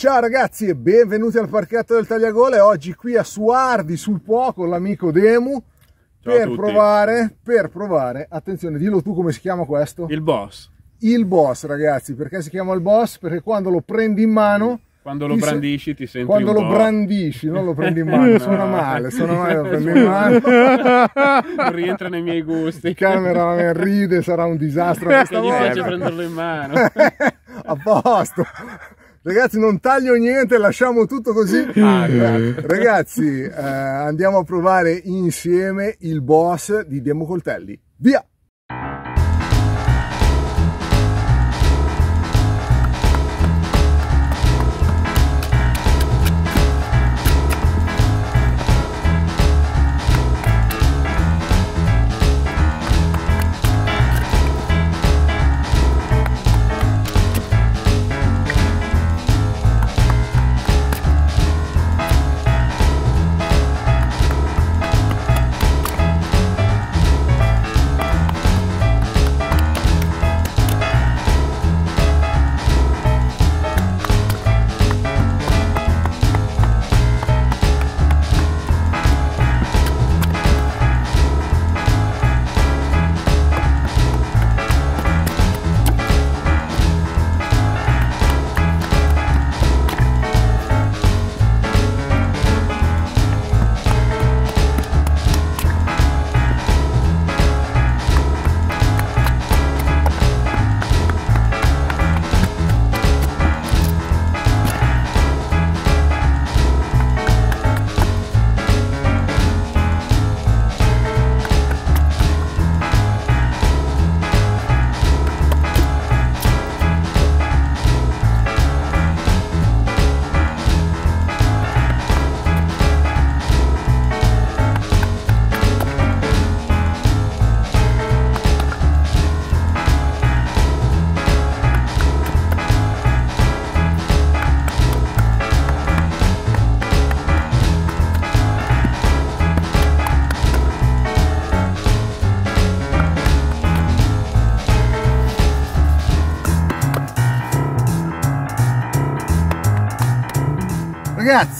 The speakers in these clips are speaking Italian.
Ciao ragazzi e benvenuti al parchetto del Tagliagole, oggi qui a Suardi sul Po con l'amico Demu Ciao per provare, per provare, attenzione dillo tu come si chiama questo? Il boss Il boss ragazzi, perché si chiama il boss? Perché quando lo prendi in mano quando lo ti brandisci ti senti quando lo brandisci non lo prendi in mano no. suona male suona male lo prendi in mano non rientra nei miei gusti il cameraman ride sarà un disastro questa volta gli piace prenderlo in mano a posto Ragazzi, non taglio niente, lasciamo tutto così. Ah, eh, ragazzi, eh, andiamo a provare insieme il boss di Coltelli Via!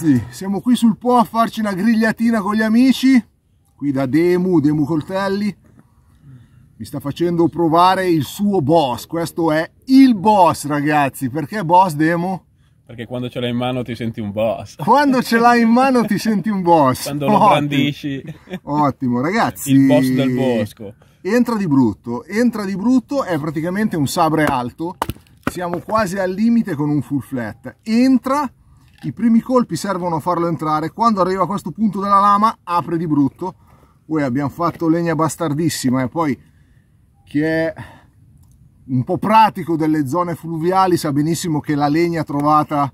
ragazzi, siamo qui sul Po a farci una grigliatina con gli amici, qui da Demu, Demu Coltelli, mi sta facendo provare il suo boss, questo è il boss ragazzi, perché boss Demu? Perché quando ce l'hai in mano ti senti un boss. Quando ce l'hai in mano ti senti un boss. Quando lo Ottimo. brandisci. Ottimo ragazzi. Il boss del bosco. Entra di brutto, entra di brutto, è praticamente un sabre alto, siamo quasi al limite con un full flat, entra i primi colpi servono a farlo entrare quando arriva a questo punto della lama apre di brutto poi abbiamo fatto legna bastardissima e poi chi è un po' pratico delle zone fluviali sa benissimo che la legna trovata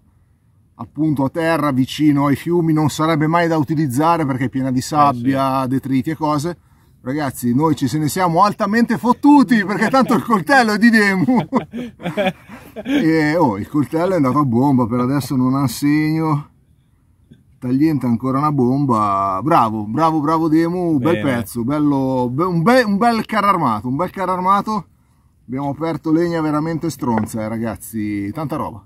appunto a terra vicino ai fiumi non sarebbe mai da utilizzare perché è piena di eh, sabbia, detriti e cose Ragazzi, noi ci se ne siamo altamente fottuti perché tanto il coltello è di Demu. e, oh, il coltello è andato a bomba, per adesso non ha segno. Tagliente ancora una bomba. Bravo, bravo, bravo Demu, bel pezzo, bello, be un, be un, bel carro armato, un bel carro armato. Abbiamo aperto legna veramente stronza, eh, ragazzi, tanta roba.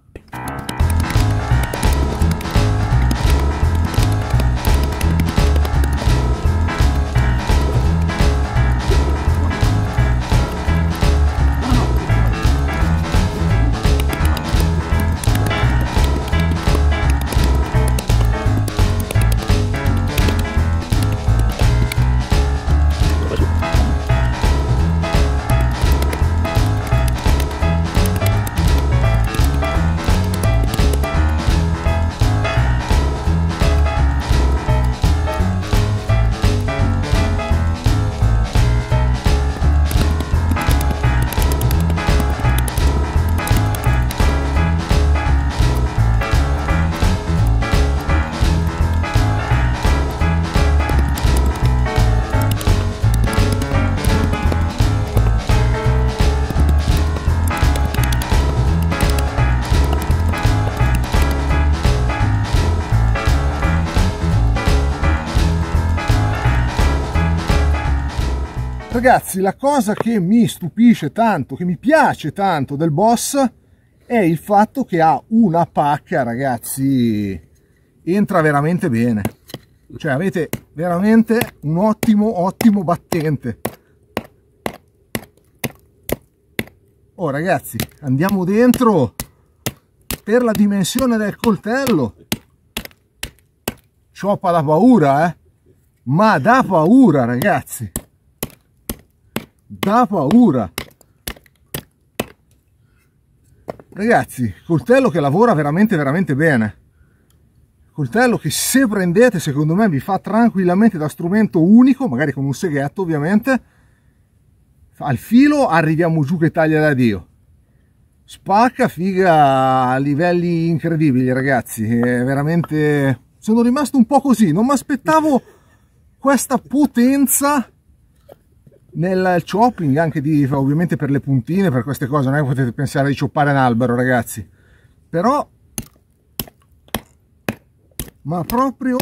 Ragazzi, la cosa che mi stupisce tanto, che mi piace tanto del boss, è il fatto che ha una pacca, ragazzi, entra veramente bene. Cioè avete veramente un ottimo, ottimo battente. Oh ragazzi, andiamo dentro per la dimensione del coltello. Cioppa da paura, eh? Ma da paura, ragazzi da paura ragazzi coltello che lavora veramente veramente bene coltello che se prendete secondo me vi fa tranquillamente da strumento unico magari con un seghetto ovviamente al filo arriviamo giù che taglia da dio spacca figa a livelli incredibili ragazzi è veramente sono rimasto un po' così non mi aspettavo questa potenza nel chopping anche di ovviamente per le puntine per queste cose non è che potete pensare di choppare un albero ragazzi però ma proprio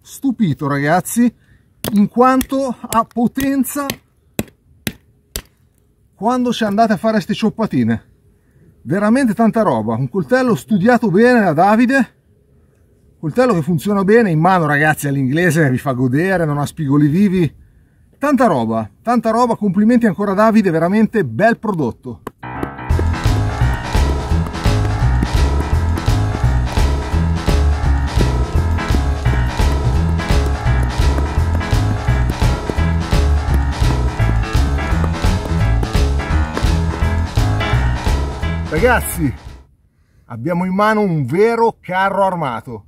stupito ragazzi in quanto a potenza quando ci andate a fare queste cioppatine veramente tanta roba un coltello studiato bene da Davide coltello che funziona bene in mano ragazzi all'inglese vi fa godere non ha spigoli vivi tanta roba tanta roba complimenti ancora Davide veramente bel prodotto Ragazzi, abbiamo in mano un vero carro armato.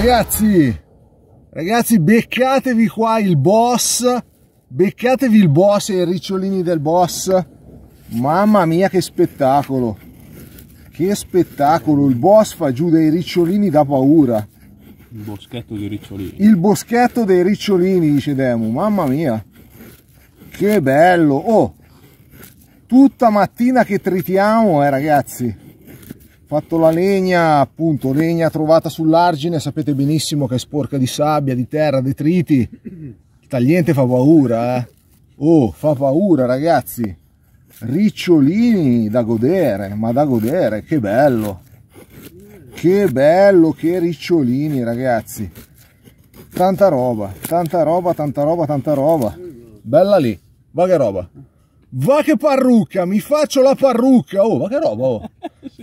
Ragazzi, ragazzi, beccatevi qua il boss, beccatevi il boss e i ricciolini del boss. Mamma mia che spettacolo, che spettacolo, il boss fa giù dei ricciolini da paura. Il boschetto dei ricciolini. Il boschetto dei ricciolini, dice Demo, mamma mia. Che bello, oh, tutta mattina che tritiamo, eh ragazzi fatto la legna, appunto legna trovata sull'argine, sapete benissimo che è sporca di sabbia, di terra, detriti, il tagliente fa paura, eh. Oh, fa paura ragazzi, ricciolini da godere, ma da godere, che bello, che bello, che ricciolini ragazzi, tanta roba, tanta roba, tanta roba, tanta roba, bella lì, va che roba, va che parrucca, mi faccio la parrucca, oh, va che roba, oh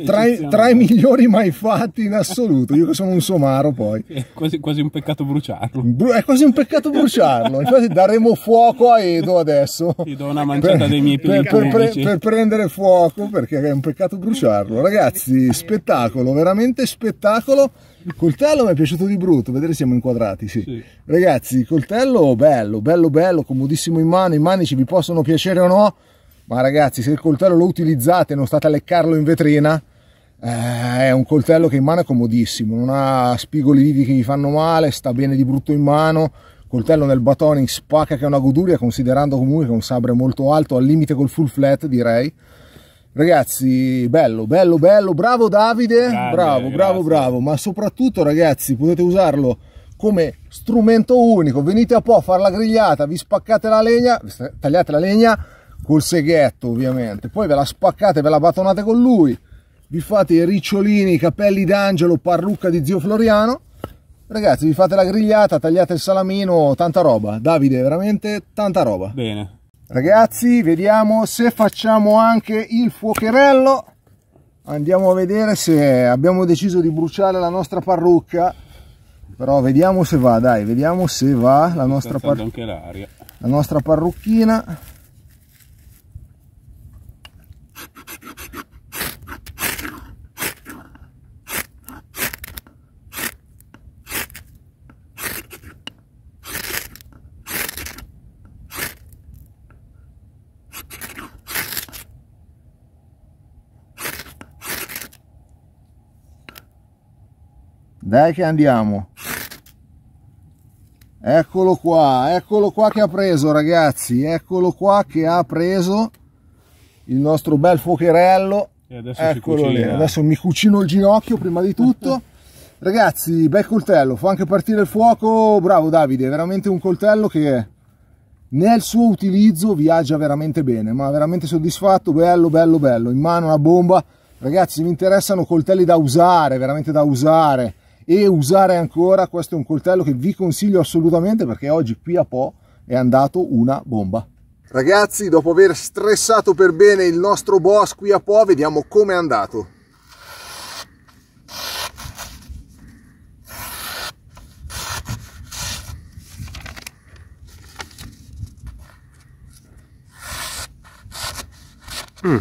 tra, i, tra, i migliori mai fatti in assoluto. Io che sono un somaro poi. È quasi, quasi un peccato bruciarlo. Bru- è quasi un peccato bruciarlo. Infatti daremo fuoco a Edo adesso. Ti do una manciata per, dei miei per, per, per prendere fuoco perché è un peccato bruciarlo. Ragazzi, spettacolo, veramente spettacolo. Il coltello mi è piaciuto di brutto, vedete siamo inquadrati, sì. sì. Ragazzi, coltello bello, bello bello, comodissimo in mano, i manici vi possono piacere o no, ma ragazzi se il coltello lo utilizzate e non state a leccarlo in vetrina eh, è un coltello che in mano è comodissimo non ha spigoli vivi che vi fanno male sta bene di brutto in mano coltello nel batoning spacca che è una goduria considerando comunque che è un sabre molto alto al limite col full flat direi ragazzi bello bello bello bravo Davide Grande, bravo bravo bravo ma soprattutto ragazzi potete usarlo come strumento unico venite a Po a fare la grigliata vi spaccate la legna tagliate la legna col seghetto ovviamente, poi ve la spaccate, ve la batonate con lui, vi fate i ricciolini, i capelli d'angelo, parrucca di zio Floriano, ragazzi vi fate la grigliata, tagliate il salamino, tanta roba, Davide veramente tanta roba. Bene. Ragazzi vediamo se facciamo anche il fuocherello, andiamo a vedere se abbiamo deciso di bruciare la nostra parrucca, però vediamo se va, dai, vediamo se va la nostra, par la nostra parrucchina. Dai che andiamo. Eccolo qua, eccolo qua che ha preso ragazzi, eccolo qua che ha preso il nostro bel focherello. E adesso, eccolo adesso mi cucino il ginocchio prima di tutto. ragazzi, bel coltello, fa anche partire il fuoco, bravo Davide, veramente un coltello che nel suo utilizzo viaggia veramente bene, ma veramente soddisfatto, bello, bello, bello, in mano una bomba. Ragazzi, mi interessano coltelli da usare, veramente da usare, e usare ancora, questo è un coltello che vi consiglio assolutamente perché oggi qui a Po è andato una bomba. Ragazzi, dopo aver stressato per bene il nostro boss qui a Po, vediamo come è andato. Mm.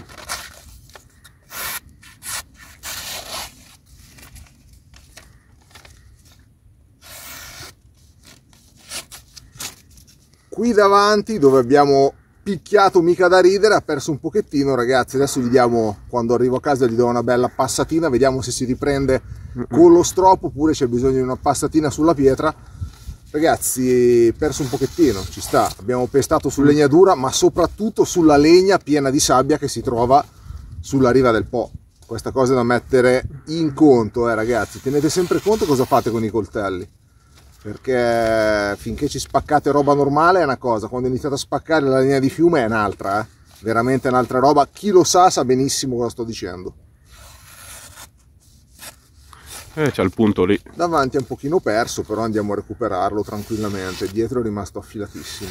qui davanti dove abbiamo picchiato mica da ridere, ha perso un pochettino ragazzi, adesso gli diamo, quando arrivo a casa gli do una bella passatina, vediamo se si riprende con lo stropo oppure c'è bisogno di una passatina sulla pietra. Ragazzi, perso un pochettino, ci sta, abbiamo pestato su mm. legna dura ma soprattutto sulla legna piena di sabbia che si trova sulla riva del Po. Questa cosa è da mettere in conto, eh ragazzi, tenete sempre conto cosa fate con i coltelli perché finché ci spaccate roba normale è una cosa, quando iniziate a spaccare la linea di fiume è un'altra, eh? veramente un'altra roba, chi lo sa sa benissimo cosa sto dicendo. Eh, c'è il punto lì. Davanti è un pochino perso, però andiamo a recuperarlo tranquillamente, dietro è rimasto affilatissimo.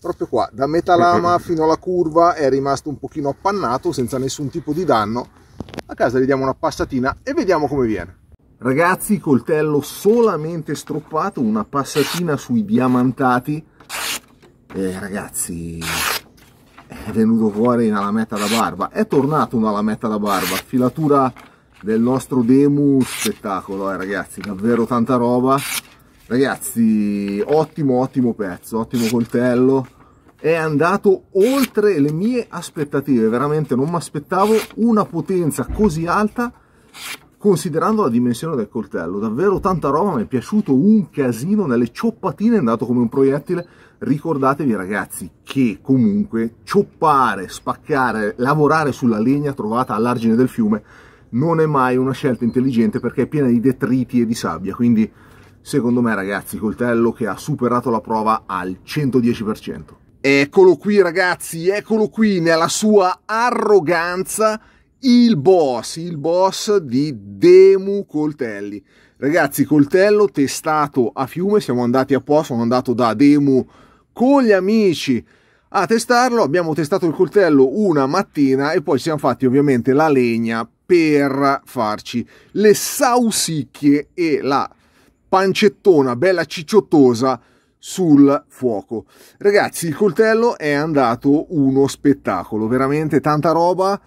Proprio qua, da metà lama fino alla curva è rimasto un pochino appannato senza nessun tipo di danno. A casa gli diamo una passatina e vediamo come viene. Ragazzi, coltello solamente stroppato, una passatina sui diamantati. Eh, ragazzi, è venuto fuori una lametta da barba. È tornato una lametta da barba. Filatura del nostro demo spettacolo, eh, ragazzi, davvero tanta roba. Ragazzi, ottimo, ottimo pezzo, ottimo coltello. È andato oltre le mie aspettative, veramente non mi aspettavo una potenza così alta considerando la dimensione del coltello, davvero tanta roba, mi è piaciuto un casino nelle cioppatine, è andato come un proiettile. Ricordatevi ragazzi che comunque cioppare, spaccare, lavorare sulla legna trovata all'argine del fiume non è mai una scelta intelligente perché è piena di detriti e di sabbia, quindi secondo me ragazzi coltello che ha superato la prova al 110%. Eccolo qui ragazzi, eccolo qui nella sua arroganza il boss, il boss di Demu Coltelli. Ragazzi, coltello testato a fiume, siamo andati apposta, sono andato da Demu con gli amici a testarlo, abbiamo testato il coltello una mattina e poi siamo fatti ovviamente la legna per farci le sausicchie e la pancettona bella cicciottosa sul fuoco. Ragazzi, il coltello è andato uno spettacolo, veramente tanta roba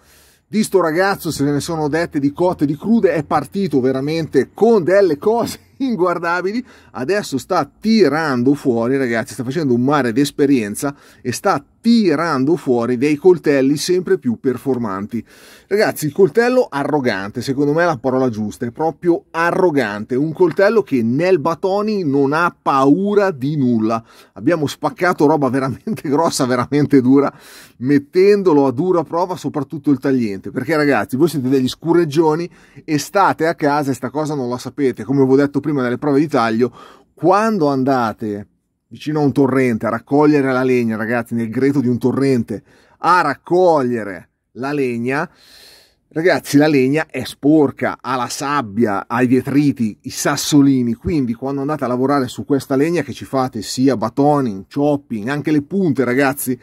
di sto ragazzo se ne sono dette di cotte di crude, è partito veramente con delle cose inguardabili, adesso sta tirando fuori, ragazzi, sta facendo un mare di esperienza e sta tirando fuori dei coltelli sempre più performanti. Ragazzi, il coltello arrogante, secondo me è la parola giusta, è proprio arrogante, un coltello che nel Batoni non ha paura di nulla. Abbiamo spaccato roba veramente grossa, veramente dura, mettendolo a dura prova soprattutto il tagliente, perché ragazzi, voi siete degli scureggioni e state a casa e sta cosa non la sapete, come vi ho detto prima nelle prove di taglio, quando andate vicino a un torrente a raccogliere la legna, ragazzi, nel greto di un torrente, a raccogliere la legna, Ragazzi, la legna è sporca, ha la sabbia, ha i vetriti, i sassolini, quindi quando andate a lavorare su questa legna che ci fate sia batoning, chopping, anche le punte, ragazzi,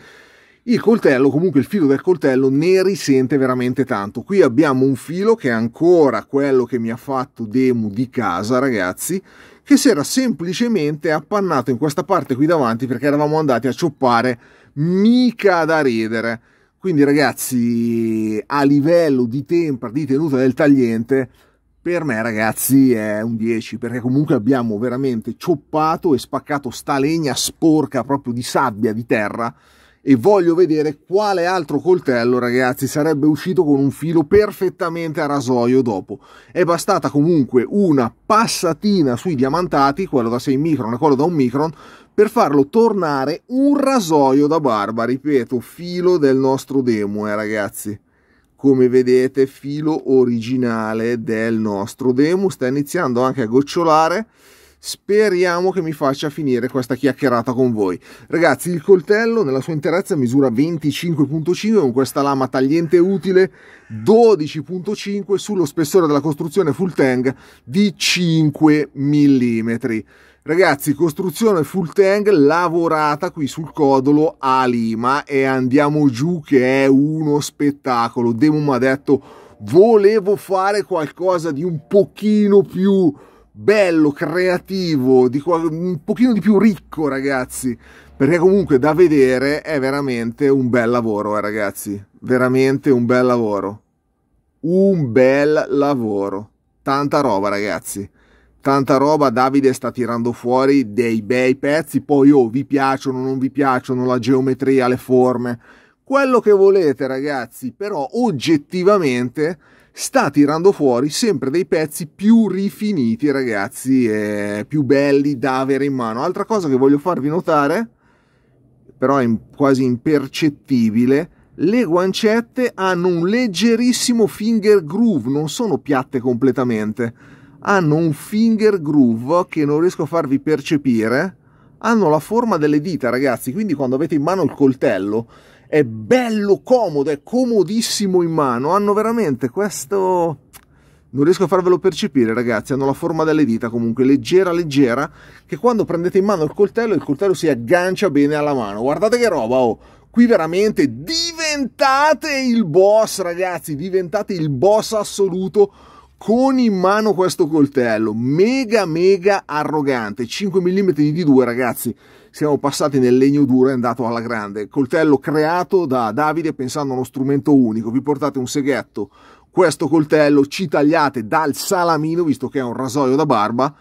il coltello, comunque il filo del coltello, ne risente veramente tanto. Qui abbiamo un filo che è ancora quello che mi ha fatto demo di casa, ragazzi, che si era semplicemente appannato in questa parte qui davanti perché eravamo andati a cioppare mica da ridere. Quindi ragazzi, a livello di tempra, di tenuta del tagliente, per me ragazzi è un 10 perché comunque abbiamo veramente cioppato e spaccato sta legna sporca proprio di sabbia, di terra e voglio vedere quale altro coltello, ragazzi, sarebbe uscito con un filo perfettamente a rasoio dopo. È bastata comunque una passatina sui diamantati, quello da 6 micron e quello da 1 micron, per farlo tornare un rasoio da barba, ripeto, filo del nostro demo, eh, ragazzi. Come vedete, filo originale del nostro demo, sta iniziando anche a gocciolare. Speriamo che mi faccia finire questa chiacchierata con voi. Ragazzi, il coltello nella sua interezza misura 25.5 con questa lama tagliente utile 12.5 sullo spessore della costruzione full tang di 5 mm. Ragazzi, costruzione full tang lavorata qui sul codolo a Lima e andiamo giù che è uno spettacolo. mi ha detto volevo fare qualcosa di un pochino più bello, creativo, di, un pochino di più ricco, ragazzi. Perché comunque da vedere è veramente un bel lavoro, eh, ragazzi. Veramente un bel lavoro. Un bel lavoro. Tanta roba, ragazzi. Tanta roba, Davide sta tirando fuori dei bei pezzi, poi oh, vi piacciono, non vi piacciono, la geometria, le forme, quello che volete ragazzi, però oggettivamente sta tirando fuori sempre dei pezzi più rifiniti, ragazzi, eh, più belli da avere in mano. Altra cosa che voglio farvi notare, però è quasi impercettibile, le guancette hanno un leggerissimo finger groove, non sono piatte completamente, hanno un finger groove che non riesco a farvi percepire, hanno la forma delle dita ragazzi, quindi quando avete in mano il coltello è bello comodo, è comodissimo in mano, hanno veramente questo... Non riesco a farvelo percepire ragazzi, hanno la forma delle dita comunque leggera leggera che quando prendete in mano il coltello il coltello si aggancia bene alla mano. Guardate che roba oh! Qui veramente diventate il boss ragazzi, diventate il boss assoluto con in mano questo coltello. Mega mega arrogante, 5 mm di d 2 ragazzi siamo passati nel legno duro e è andato alla grande. Coltello creato da Davide pensando a uno strumento unico. Vi portate un seghetto, questo coltello, ci tagliate dal salamino, visto che è un rasoio da barba,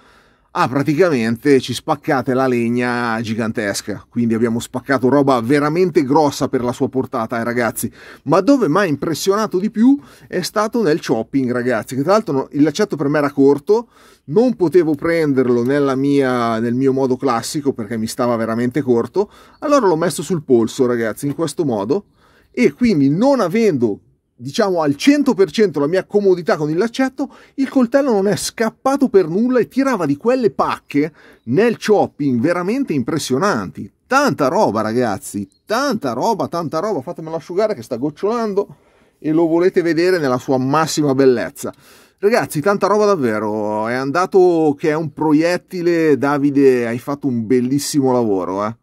ah praticamente ci spaccate la legna gigantesca, quindi abbiamo spaccato roba veramente grossa per la sua portata eh, ragazzi, ma dove mi ha impressionato di più è stato nel chopping ragazzi, che tra l'altro il laccetto per me era corto, non potevo prenderlo mia, nel mio modo classico perché mi stava veramente corto, allora l'ho messo sul polso ragazzi in questo modo e quindi non avendo diciamo al 100% la mia comodità con il laccetto, il coltello non è scappato per nulla e tirava di quelle pacche nel chopping veramente impressionanti. Tanta roba ragazzi, tanta roba, tanta roba, fatemelo asciugare che sta gocciolando e lo volete vedere nella sua massima bellezza. Ragazzi, tanta roba davvero, è andato che è un proiettile, Davide, hai fatto un bellissimo lavoro, eh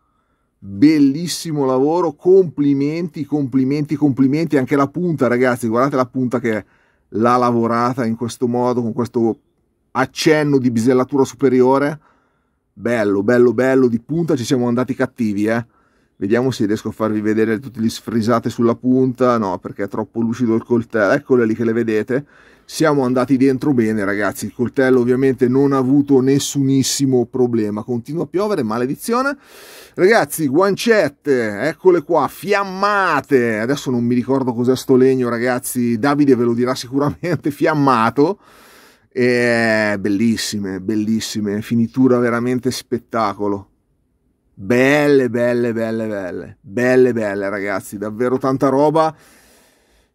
bellissimo lavoro, complimenti, complimenti, complimenti, anche la punta ragazzi, guardate la punta che l'ha lavorata in questo modo, con questo accenno di bisellatura superiore, bello, bello, bello, di punta ci siamo andati cattivi eh. Vediamo se riesco a farvi vedere tutte le sfrisate sulla punta, no perché è troppo lucido il coltello, eccole lì che le vedete. Siamo andati dentro bene ragazzi, il coltello ovviamente non ha avuto nessunissimo problema, continua a piovere, maledizione. Ragazzi, guancette, eccole qua, fiammate, adesso non mi ricordo cos'è sto legno ragazzi, Davide ve lo dirà sicuramente, fiammato. E eh, bellissime, bellissime, finitura veramente spettacolo. Belle, belle, belle, belle, belle, belle ragazzi, davvero tanta roba.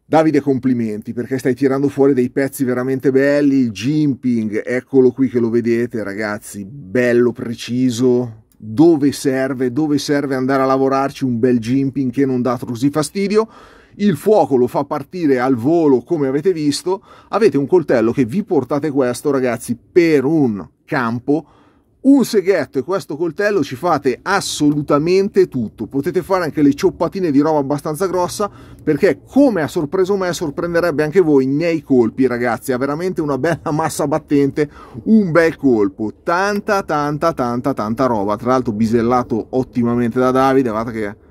Davide, complimenti perché stai tirando fuori dei pezzi veramente belli. Il Jimping, eccolo qui che lo vedete, ragazzi, bello preciso. Dove serve, dove serve andare a lavorarci un bel Jimping che non dà così fastidio. Il fuoco lo fa partire al volo, come avete visto. Avete un coltello che vi portate questo, ragazzi, per un campo un seghetto e questo coltello ci fate assolutamente tutto. Potete fare anche le cioppatine di roba abbastanza grossa perché come ha sorpreso me sorprenderebbe anche voi i miei colpi ragazzi. Ha veramente una bella massa battente, un bel colpo. Tanta tanta tanta tanta roba. Tra l'altro bisellato ottimamente da Davide, guarda che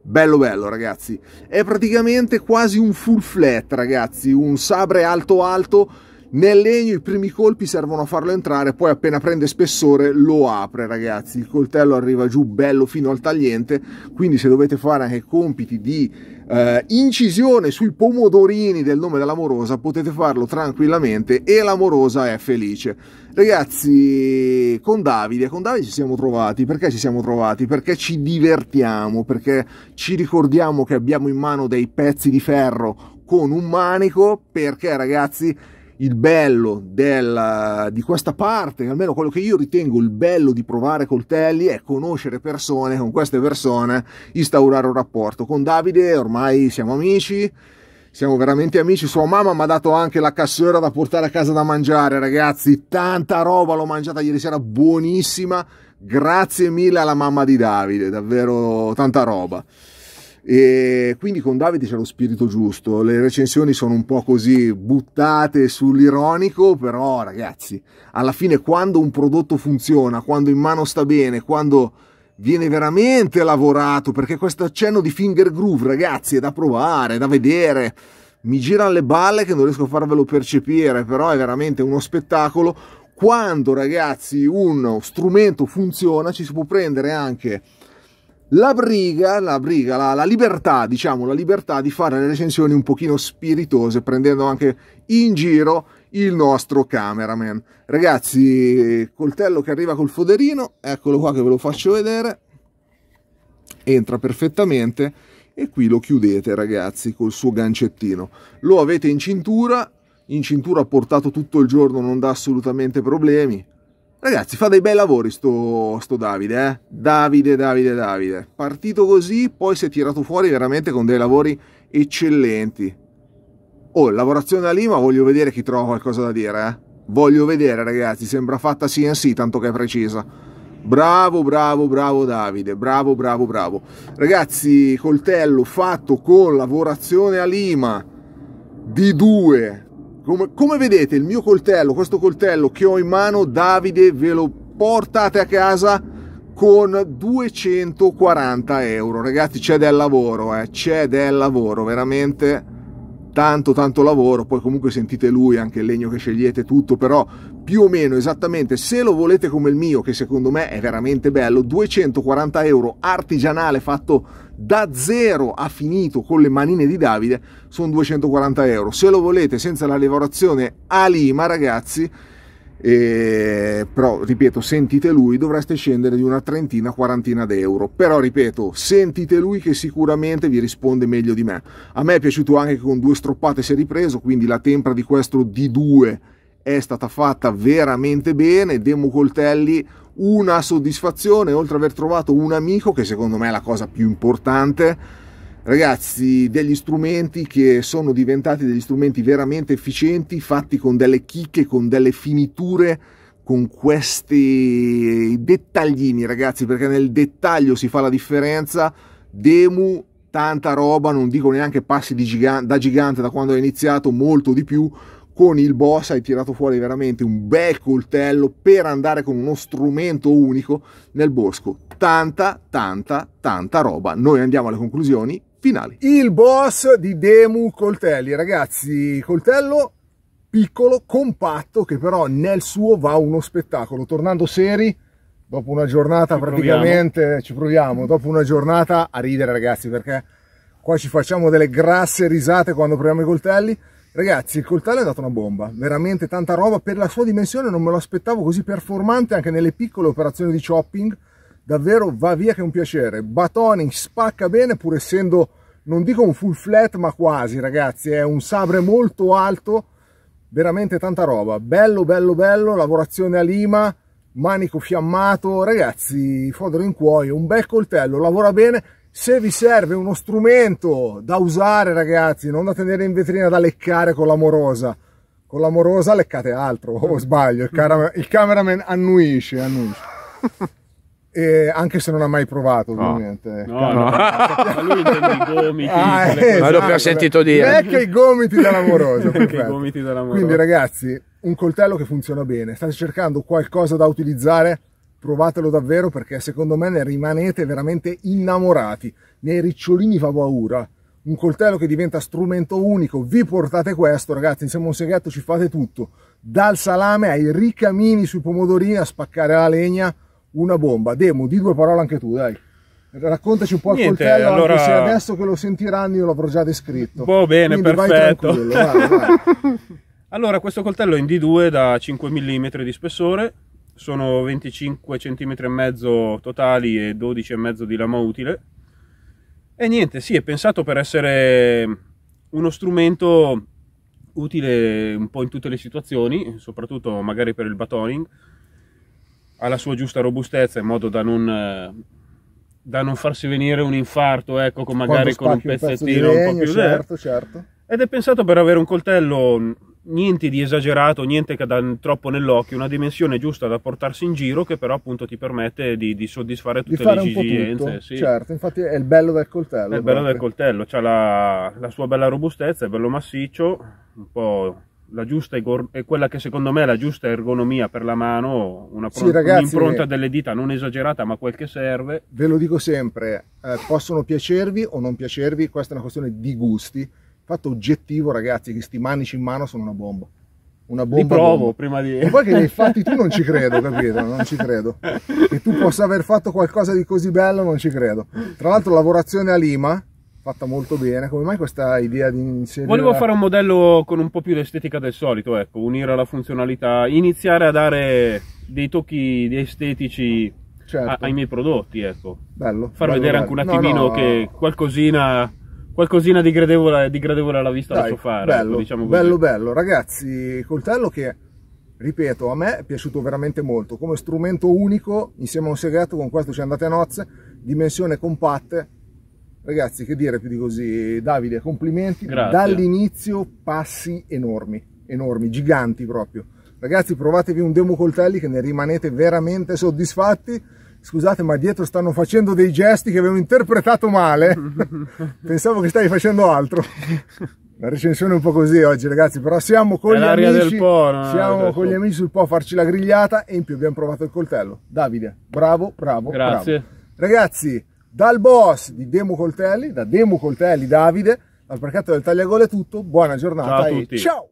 bello bello ragazzi è praticamente quasi un full flat ragazzi un sabre alto alto nel legno i primi colpi servono a farlo entrare, poi appena prende spessore lo apre ragazzi, il coltello arriva giù bello fino al tagliente, quindi se dovete fare anche compiti di eh, incisione sui pomodorini del nome dell'amorosa potete farlo tranquillamente e l'amorosa è felice. Ragazzi, con Davide, con Davide ci siamo trovati, perché ci siamo trovati? Perché ci divertiamo, perché ci ricordiamo che abbiamo in mano dei pezzi di ferro con un manico, perché ragazzi il bello della, di questa parte, almeno quello che io ritengo il bello di provare coltelli, è conoscere persone, con queste persone instaurare un rapporto. Con Davide ormai siamo amici, siamo veramente amici. Sua mamma mi ha dato anche la cassera da portare a casa da mangiare, ragazzi. Tanta roba l'ho mangiata ieri sera, buonissima. Grazie mille alla mamma di Davide, davvero tanta roba. E quindi con Davide c'è lo spirito giusto. Le recensioni sono un po' così buttate sull'ironico, però ragazzi, alla fine quando un prodotto funziona, quando in mano sta bene, quando viene veramente lavorato, perché questo accenno di finger groove, ragazzi, è da provare, è da vedere mi girano le balle che non riesco a farvelo percepire, però è veramente uno spettacolo. Quando ragazzi uno strumento funziona ci si può prendere anche la briga, la, briga la, la, libertà, diciamo, la libertà di fare le recensioni un pochino spiritose, prendendo anche in giro il nostro cameraman. Ragazzi, coltello che arriva col foderino, eccolo qua che ve lo faccio vedere, entra perfettamente e qui lo chiudete ragazzi col suo gancettino. Lo avete in cintura, in cintura portato tutto il giorno non dà assolutamente problemi, Ragazzi, fa dei bei lavori sto, sto Davide, eh? Davide, Davide, Davide. Partito così, poi si è tirato fuori veramente con dei lavori eccellenti. Oh, lavorazione da lima, voglio vedere chi trova qualcosa da dire, eh? Voglio vedere, ragazzi, sembra fatta CNC, tanto che è precisa. Bravo, bravo, bravo Davide, bravo, bravo, bravo. Ragazzi, coltello fatto con lavorazione a lima di due come, come vedete il mio coltello, questo coltello che ho in mano, Davide ve lo portate a casa con 240 euro. Ragazzi c'è del lavoro, eh? c'è del lavoro, veramente tanto tanto lavoro, poi comunque sentite lui, anche il legno che scegliete, tutto, però più o meno esattamente, se lo volete come il mio, che secondo me è veramente bello, 240 euro artigianale fatto da zero a finito con le manine di Davide, sono 240 euro. Se lo volete senza la lavorazione a lima, ragazzi, e, però ripeto sentite lui dovreste scendere di una trentina quarantina d'euro però ripeto sentite lui che sicuramente vi risponde meglio di me a me è piaciuto anche che con due stroppate si è ripreso quindi la tempra di questo D2 è stata fatta veramente bene Demo Coltelli una soddisfazione oltre ad aver trovato un amico che secondo me è la cosa più importante ragazzi, degli strumenti che sono diventati degli strumenti veramente efficienti, fatti con delle chicche, con delle finiture, con questi dettaglini, ragazzi, perché nel dettaglio si fa la differenza. Demu, tanta roba, non dico neanche passi di giga da gigante da quando ho iniziato, molto di più. Con il boss hai tirato fuori veramente un bel coltello per andare con uno strumento unico nel bosco. Tanta, tanta, tanta roba. Noi andiamo alle conclusioni finali. Il boss di Demu Coltelli, ragazzi, coltello piccolo, compatto, che però nel suo va uno spettacolo. Tornando seri, dopo una giornata ci praticamente, proviamo. ci proviamo, dopo una giornata a ridere ragazzi, perché qua ci facciamo delle grasse risate quando proviamo i coltelli. Ragazzi, il coltello è dato una bomba, veramente tanta roba, per la sua dimensione non me lo aspettavo così performante anche nelle piccole operazioni di chopping, davvero va via che è un piacere. Batoni spacca bene pur essendo, non dico un full flat, ma quasi ragazzi, è un sabre molto alto, veramente tanta roba. Bello, bello, bello, lavorazione a lima, manico fiammato, ragazzi, fodero in cuoio, un bel coltello, lavora bene. Se vi serve uno strumento da usare ragazzi, non da tenere in vetrina da leccare con l'amorosa, con l'amorosa leccate altro, o sbaglio, il, cameraman annuisce, annuisce. Eh, anche se non ha mai provato, no. ovviamente. Ecco. No, no. ma lui intende i gomiti. Ah, eh, esatto, ma l'ho più sentito dire. Neanche i gomiti dell'amoroso. Quindi ragazzi, un coltello che funziona bene. State cercando qualcosa da utilizzare? Provatelo davvero perché secondo me ne rimanete veramente innamorati. Nei ricciolini fa paura. Un coltello che diventa strumento unico. Vi portate questo, ragazzi. Insieme a un seghetto ci fate tutto. Dal salame ai ricamini sui pomodorini a spaccare la legna una bomba. Demo, di due parole anche tu, dai. Raccontaci un po' il Niente, coltello, allora... anche se adesso che lo sentiranno io l'avrò già descritto. Boh, bene, Quindi perfetto. Vai vai, vai. allora, questo coltello è in D2 da 5 mm di spessore, sono 25 cm e mezzo totali e 12 e mezzo di lama utile. E niente, sì, è pensato per essere uno strumento utile un po' in tutte le situazioni, soprattutto magari per il batoning, ha la sua giusta robustezza in modo da non, eh, da non farsi venire un infarto, ecco, con magari con un pezzettino un, legno, un po' più certo, certo. Ed è pensato per avere un coltello niente di esagerato, niente che dà troppo nell'occhio, una dimensione giusta da portarsi in giro che però appunto ti permette di, di soddisfare tutte di le esigenze. Sì. Certo, infatti è il bello del coltello. È il bello del coltello, ha la, la sua bella robustezza, è bello massiccio, un po' la giusta è quella che secondo me è la giusta ergonomia per la mano, una sì, ragazzi, un'impronta eh. delle dita non esagerata ma quel che serve. Ve lo dico sempre, eh, possono piacervi o non piacervi, questa è una questione di gusti. Fatto oggettivo ragazzi, che sti manici in mano sono una bomba. Una bomba. Li provo bomba. prima di... E poi che nei fatti tu non ci credo, capito? Non ci credo. Che tu possa aver fatto qualcosa di così bello, non ci credo. Tra l'altro lavorazione a Lima, fatta molto bene. Come mai questa idea di inserire... Volevo fare un modello con un po' più l'estetica del solito, ecco, unire la funzionalità, iniziare a dare dei tocchi estetici certo. a, ai miei prodotti, ecco. Bello. Far bello, vedere bello. anche un attimino no, no. che qualcosina qualcosina di gradevole, di gradevole, alla vista Dai, so fare. Bello, ecco, diciamo bello, bello. Ragazzi, coltello che, ripeto, a me è piaciuto veramente molto. Come strumento unico, insieme a un segreto con questo ci andate a nozze, dimensione compatte, Ragazzi, che dire più di così? Davide, complimenti. Dall'inizio passi enormi, enormi, giganti proprio. Ragazzi, provatevi un demo coltelli che ne rimanete veramente soddisfatti. Scusate, ma dietro stanno facendo dei gesti che avevo interpretato male. Pensavo che stavi facendo altro. La recensione è un po' così oggi, ragazzi, però siamo con, gli amici, po, no? siamo con gli amici, sul Po a farci la grigliata e in più abbiamo provato il coltello. Davide, bravo, bravo, Grazie. bravo. Ragazzi, dal boss di Demo Coltelli, da Demo Coltelli Davide, dal mercato del tagliagole è tutto, buona giornata ciao e ciao!